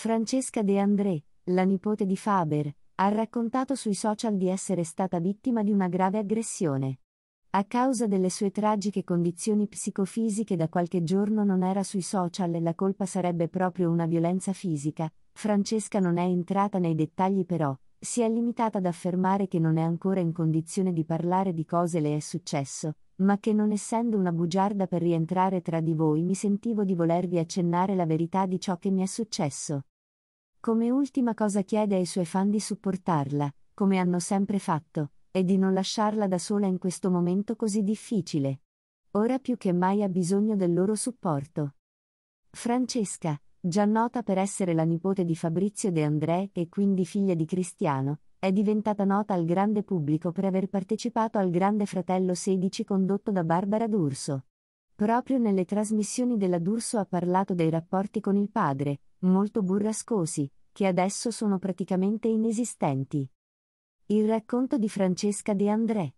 Francesca De André, la nipote di Faber, ha raccontato sui social di essere stata vittima di una grave aggressione. A causa delle sue tragiche condizioni psicofisiche da qualche giorno non era sui social e la colpa sarebbe proprio una violenza fisica, Francesca non è entrata nei dettagli però, si è limitata ad affermare che non è ancora in condizione di parlare di cose le è successo, ma che non essendo una bugiarda per rientrare tra di voi mi sentivo di volervi accennare la verità di ciò che mi è successo. Come ultima cosa chiede ai suoi fan di supportarla, come hanno sempre fatto, e di non lasciarla da sola in questo momento così difficile. Ora più che mai ha bisogno del loro supporto. Francesca, già nota per essere la nipote di Fabrizio De André e quindi figlia di Cristiano, è diventata nota al grande pubblico per aver partecipato al Grande Fratello 16 condotto da Barbara D'Urso. Proprio nelle trasmissioni della D'Urso ha parlato dei rapporti con il padre, molto burrascosi, che adesso sono praticamente inesistenti. Il racconto di Francesca De André.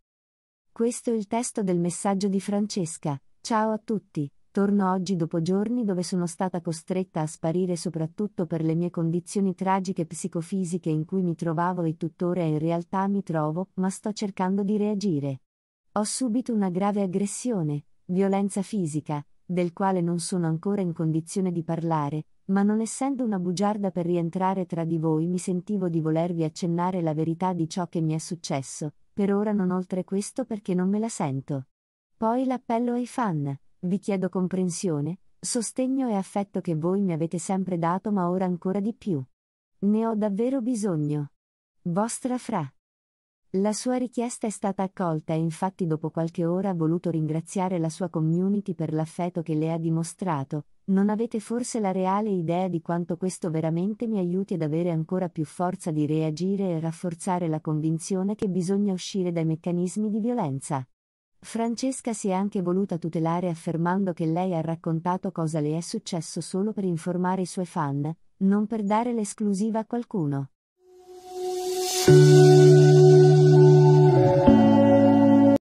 Questo è il testo del messaggio di Francesca. Ciao a tutti, torno oggi dopo giorni dove sono stata costretta a sparire soprattutto per le mie condizioni tragiche psicofisiche in cui mi trovavo e tuttora in realtà mi trovo, ma sto cercando di reagire. Ho subito una grave aggressione, violenza fisica, del quale non sono ancora in condizione di parlare, ma non essendo una bugiarda per rientrare tra di voi mi sentivo di volervi accennare la verità di ciò che mi è successo, per ora non oltre questo perché non me la sento. Poi l'appello ai fan, vi chiedo comprensione, sostegno e affetto che voi mi avete sempre dato ma ora ancora di più. Ne ho davvero bisogno. Vostra Fra. La sua richiesta è stata accolta e infatti dopo qualche ora ha voluto ringraziare la sua community per l'affetto che le ha dimostrato. Non avete forse la reale idea di quanto questo veramente mi aiuti ad avere ancora più forza di reagire e rafforzare la convinzione che bisogna uscire dai meccanismi di violenza. Francesca si è anche voluta tutelare affermando che lei ha raccontato cosa le è successo solo per informare i suoi fan, non per dare l'esclusiva a qualcuno.